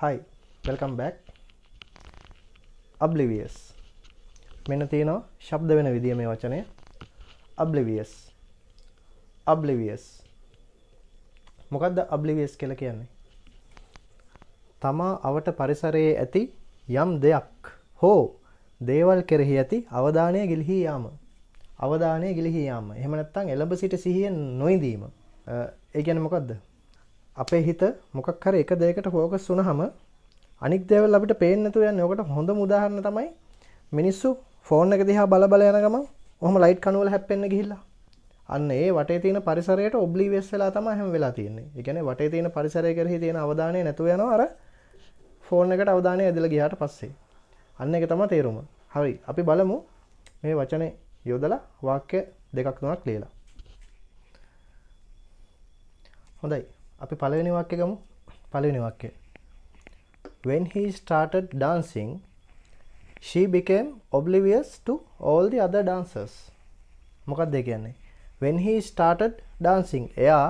හයි වල්කම් back අබ්ලිවියස් මෙන තියෙනවා ශබ්ද වෙන විදිිය මේ වචනය අබ්ලිවියස් අබ්ලිවියස් මොකක්ද අබ්ලිවියස් කළ කියන්නේ තමා අවට පරිසරයේ ඇති යම් දෙයක් හෝ දේවල් කෙරෙහි ඇති අවධානය ගිලිහි යාම අවධානය ගිලිහි යාම එහමනත්තං එළඹ සිට සිහියෙන් නොයිදීම ඒ ගැන මොකක්ද අපේ හිත මොකක් හර එක දෙයකට ෆෝකස් වුණාම අනික් දේවල් අපිට පේන්නේ නැතුව යන්නේ. ඔකට හොඳම උදාහරණ තමයි මිනිස්සු ෆෝන් එක දිහා බල බල යන ගමන් ඔහම ලයිට් කණු වල හැප්පෙන්න ගිහිල්ලා. අන්න ඒ වටේ තියෙන පරිසරයට ඔබ්ලිවියස් වෙලා තමයි හැම වෙලා තියෙන්නේ. ඒ කියන්නේ වටේ තියෙන පරිසරය කෙරෙහි තියෙන අවධානය නැතුව යනවා අර ෆෝන් එකට අවධානය යොදලා ගියාට පස්සේ. අන්න ඒක තමයි තේරුම. හරි. අපි බලමු මේ වචනේ යොදලා වාක්‍ය දෙකක් තුනක් ලියලා. හොඳයි. අපි පළවෙනි වාක්‍ය ගමු පළවෙනි වාක්‍ය when he started dancing she became oblivious to all the other dancers මොකක්ද ඒ කියන්නේ when he started dancing එයා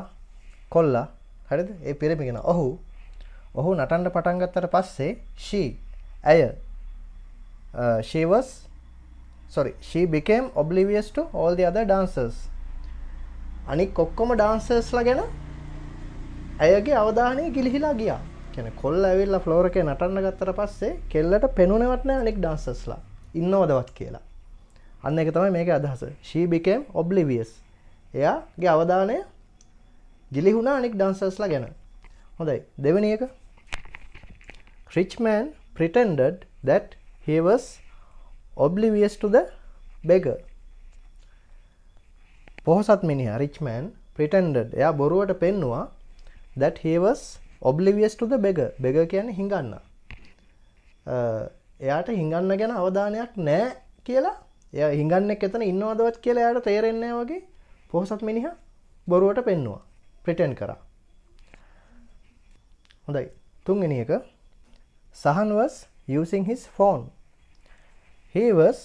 කොල්ලා හරිද ඒ පිරිමි කෙනා ඔහු ඔහු නටන්න පටන් ගත්තට පස්සේ she ඇය uh, she was sorry she became oblivious to all the other dancers අනික් ඔක්කොම dancers ලා ගැන ඇයගේ අවධානය ගිලිහිලා ගියා කැන කොල් ඇවිල්ල ෆ්ලෝරකේ නටන්න ගත්තර පස්සේ කෙල්ලට පෙනුනවත්න අනෙක් ඩාන්සස්ලා ඉන්නවදවත් කියලා අන්න එක තමයි මේක අදහස ශීබිකම් ඔබ්ලිවියස් එයාගේ අවධානය ගිලිහුණ අනෙක් ඩාන්සස්ලා ගැන හොඳයි දෙවනි එක ක්‍රිච්මෑන් pretended that he was oblivious to the beggar. පොහොසත් මිනිහා රිච්මෑන් pretended එයා බොරුවට පෙන්නවා that he was oblivious to the beggar beggar කියන්නේ හිඟන්න එයාට හිඟන්න ගැන අවධානයක් නෑ කියලා එය හිඟන්නෙක් එතන ඉන්නවදවත් කියලා එයාට තේරෙන්නේ වගේ පොහොසත් මිනිහා බොරුවට පෙන්නවා ප්‍රිටෙන් කරා හොඳයි තුන්වෙනි එක Sahan was using his phone he was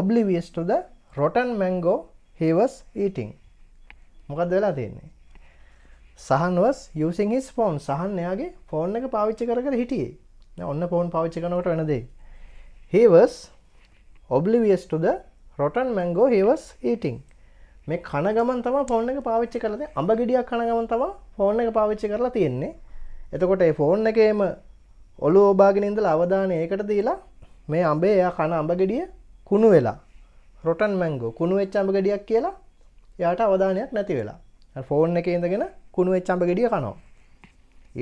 oblivious to the rotten mango he was eating මොකක්ද වෙලා තියෙන්නේ සහන්වස් යසින් හිස් ෆෝන් සහන් එයාගේ ෆෝන් එක පාවිච්චි කර කර හිටියේ ඔන්න ෆෝන් පාවිච්චි කනකට වෙනදේ හවස් ඔබ්ලිවියස්ටද රොටන් මැංගෝ හවස් ඊටිං මේ කන ගමන් තම ෆෝන් එක පාවිච්චි කරලද අඹ ගෙඩියක් කන ගමන් තම ෆෝන් එක පාවිච්චි කරලා තියෙන්නේ එතකොට ඒ ෆෝන් එකේම ඔලු ඔබාගෙන ඉඳල අවධානය ඒකට දීලා මේ අඹේ එයා කන අඹ ගෙඩිය කුණු වෙලා රොටන් මැංගෝ කුණු වෙච්ච අඹ ගෙඩියක් කියලා එයාට අවධානයක් නැති වෙලා ෆෝන් එක ඉඳගෙන කුණුව චම්ප ගෙඩිය කනවා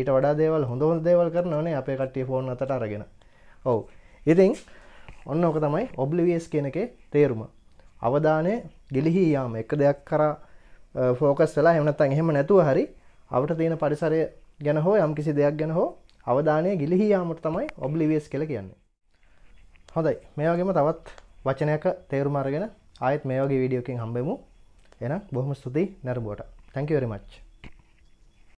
ඊට වඩා දේවල් හොඳ හොඳ දේවල් කරනවනේ අපේ කට්ටිය ෆෝන් අතට අරගෙන ඔව් ඉතින් ඔන්න ඕක තමයි ඔබ්ලිවියස් කෙනකේ තේරුම අවධානය ගිලිහි යාම එක දෙයක් කරා ෆෝකස් වෙලා එමනත්තන් එහෙම නැතුව හරි අවට තියෙන පරිසරය ගැන හෝ යම් කිසි දෙයක් ගැන හෝ අවධානය ගිලිහි යාමට තමයි ඔබ්ලිවියස් කියල කියන්නේ හොඳයි මේ වගේම තවත් වචනයක තේරුම අරගෙන ආයෙත් මේ වගේ වීඩියෝකින් හම්බෙමු එනම් බොහොම ස්තුතියි නැරඹුවට thank you very much